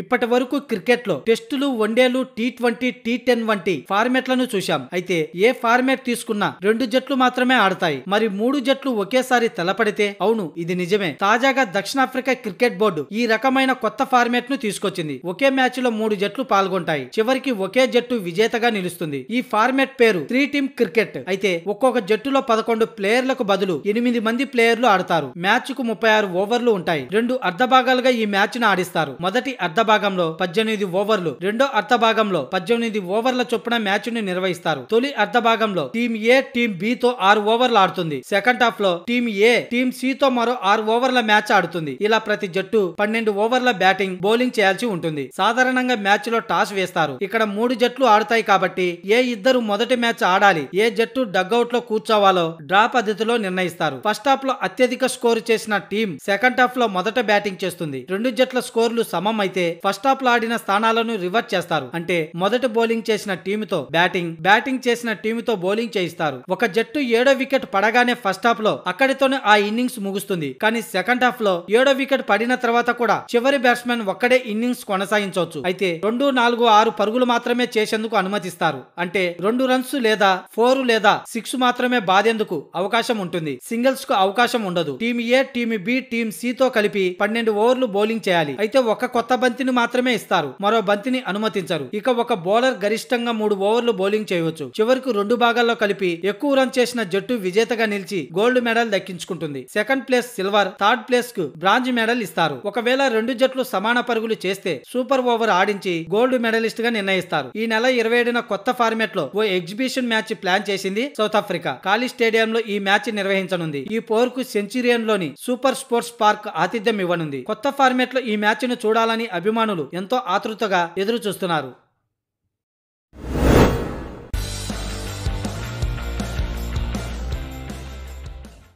ఇప్పటి వరకు క్రికెట్ లో టెస్టులు వన్డేలు టీ ట్వంటీ టీ టెన్ వంటి ఫార్మెట్లను చూశాం అయితే ఏ ఫార్మెట్ తీసుకున్నా రెండు జట్లు మాత్రమే ఆడతాయి మరి మూడు జట్లు ఒకేసారి తలపడితే అవును ఇది నిజమే తాజాగా దక్షిణాఫ్రికా క్రికెట్ బోర్డు ఈ రకమైన కొత్త ఫార్మెట్ ను తీసుకొచ్చింది ఒకే మ్యాచ్ లో మూడు జట్లు పాల్గొంటాయి చివరికి ఒకే జట్టు విజేతగా నిలుస్తుంది ఈ ఫార్మెట్ పేరు త్రీ టీమ్ క్రికెట్ అయితే ఒక్కొక్క జట్టులో పదకొండు ప్లేయర్లకు బదులు ఎనిమిది మంది ప్లేయర్లు ఆడతారు మ్యాచ్ కు ముప్పై ఆరు ఓవర్లు ఉంటాయి రెండు భాగాలుగా ఈ మ్యాచ్ ను ఆడిస్తారు మొదటి అర్ధ భాగంలో పద్దెనిమిది ఓవర్లు రెండో అర్ధ భాగంలో పద్దెనిమిది ఓవర్ల చొప్పున మ్యాచ్ ని నిర్వహిస్తారు తొలి అర్ధ భాగంలో టీం ఏ టీం బి తో ఆరు ఓవర్లు ఆడుతుంది సెకండ్ హాఫ్ లో టీం ఏ టీం సి తో మరో ఆరు ఓవర్ల మ్యాచ్ ఆడుతుంది ఇలా ప్రతి జట్టు పన్నెండు ఓవర్ల బ్యాటింగ్ బౌలింగ్ చేయాల్సి ఉంటుంది సాధారణంగా మ్యాచ్ లో టాస్ వేస్తారు ఇక్కడ మూడు జట్లు ఆడుతాయి కాబట్టి ఏ ఇద్దరు మొదటి మ్యాచ్ ఆడాలి ఏ జట్టు డగ్అవుట్ లో కూర్చోవాలో డ్రా పద్ధతిలో నిర్ణయిస్తారు ఫస్ట్ హాఫ్ లో అత్యధిక స్కోర్ చేసిన టీం సెకండ్ హాఫ్ లో మొదట బ్యాటింగ్ చేస్తుంది రెండు జట్ల స్కోర్లు సమం అయితే ఫస్ట్ హాఫ్ లో ఆడిన స్థానాలను రివర్స్ చేస్తారు అంటే మొదటి బౌలింగ్ చేసిన టీంతో బ్యాటింగ్ బ్యాటింగ్ చేసిన తో బౌలింగ్ చేయిస్తారు ఒక జట్టు ఏడో వికెట్ పడగానే ఫస్ట్ హాఫ్ లో అక్కడితోనే ఆ ఇన్నింగ్స్ ముగుస్తుంది కానీ సెకండ్ హాఫ్ లో ఏడో వికెట్ పడిన తర్వాత కూడా చివరి బ్యాట్స్మెన్ ఒక్కడే ఇన్నింగ్స్ కొనసాగించవచ్చు అయితే రెండు నాలుగు ఆరు పరుగులు మాత్రమే చేసేందుకు అనుమతిస్తారు అంటే రెండు రన్స్ లేదా ఫోర్ లేదా సిక్స్ మాత్రమే బాధేందుకు అవకాశం ఉంటుంది సింగిల్స్ కు అవకాశం ఉండదు team A team B team C తో కలిపి పన్నెండు ఓవర్లు బౌలింగ్ చేయాలి అయితే ఒక కొత్త బంతి బంతిని మాత్రమే ఇస్తారు మరో బంతిని అనుమతించరు ఇక ఒక బౌలర్ గరిష్టంగా మూడు ఓవర్లు బౌలింగ్ చేయవచ్చు చివరికి రెండు భాగాల్లో కలిపి ఎక్కువ రన్ చేసిన జట్టు విజేతగా నిలిచి గోల్డ్ మెడల్ దక్కించుకుంటుంది second place silver third place కు బ్రాంజ్ మెడల్ ఇస్తారు ఒకవేళ రెండు జట్లు సమాన పరుగులు చేస్తే సూపర్ ఓవర్ ఆడించి గోల్డ్ మెడలిస్ట్ గా నిర్ణయిస్తారు ఈ నెల ఇరవై ఏడున కొత్త ఫార్మేట్ లో ఓ ఎగ్జిబిషన్ మ్యాచ్ ప్లాన్ చేసింది సౌత్ ఆఫ్రికా ఖాళీ స్టేడియంలో ఈ మ్యాచ్ నిర్వహించనుంది ఈ పోర్ కు సెంచురియన్ లోని సూపర్ స్పోర్ట్స్ పార్క్ ఆతిథ్యం ఇవ్వనుంది కొత్త ఫార్మేట్ లో ఈ మ్యాచ్ ను చూడాలని అభి అభిమానులు ఎంతో ఆతృతగా ఎదురు చూస్తున్నారు